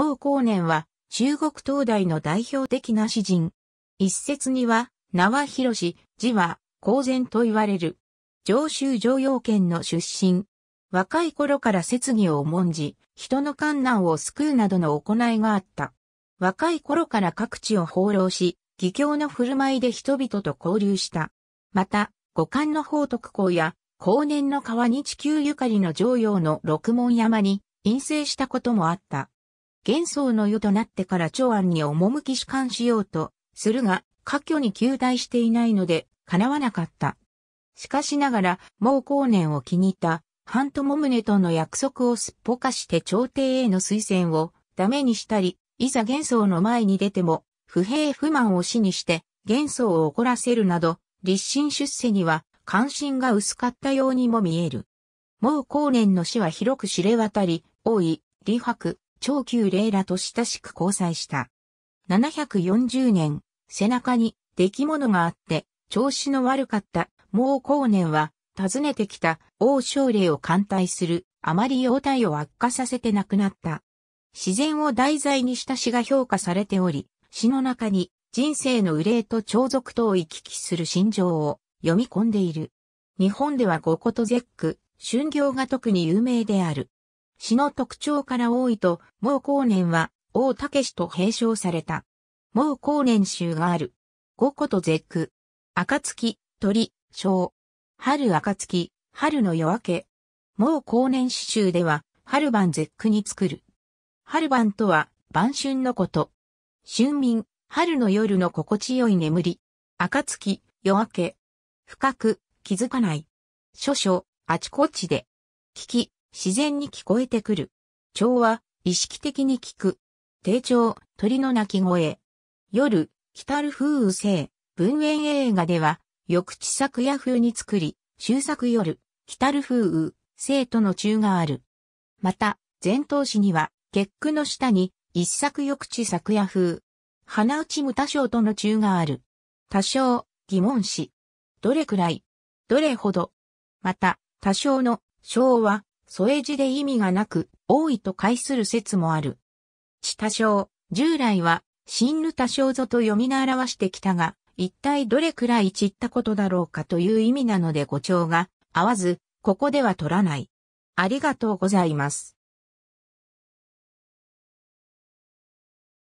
う光年は中国東大の代表的な詩人。一説には、名は広し、字は公然と言われる。上州常陽県の出身。若い頃から説義を重んじ、人の観難を救うなどの行いがあった。若い頃から各地を放浪し、義教の振る舞いで人々と交流した。また、五冠の宝徳校や、後年の川に地球ゆかりの常陽の六門山に、陰性したこともあった。元想の世となってから長安に赴き主観しようと、するが、過去に求大していないので、叶わなかった。しかしながら、毛光年を気に入った、半ム宗との約束をすっぽかして朝廷への推薦をダメにしたり、いざ元想の前に出ても、不平不満を死にして、元想を怒らせるなど、立身出世には関心が薄かったようにも見える。毛光年の死は広く知れ渡り、多い、李白、超久霊らと親しく交際した。740年、背中に出来物があって、調子の悪かった毛光年は、訪ねてきた王将霊を艦隊する、あまり容態を悪化させて亡くなった。自然を題材にした詩が評価されており、詩の中に人生の憂いと長続とを行き来する心情を読み込んでいる。日本では五言絶句、春行が特に有名である。詩の特徴から多いと、毛後年は、王武氏と併称された。毛後年集がある。五個と絶句。暁、鳥、小。春暁、春の夜明け。毛後年詩集では、春晩絶句に作る。春晩とは、晩春のこと。春眠、春の夜の心地よい眠り。暁、夜明け。深く、気づかない。諸々、あちこちで。聞き、自然に聞こえてくる。調は、意識的に聞く。低調、鳥の鳴き声。夜、来る風雨生、文園映画では、翌地作夜風に作り、終作夜、来る風雨、生との中がある。また、前頭詩には、結句の下に、一作翌地作夜風。花内無多少との中がある。多少、疑問詞。どれくらい、どれほど。また、多少の、小は、添え字で意味がなく、多いと解する説もある。知多少、従来は、新ぬ多少ぞと読みな表してきたが、一体どれくらい散ったことだろうかという意味なので誤調が合わず、ここでは取らない。ありがとうございます。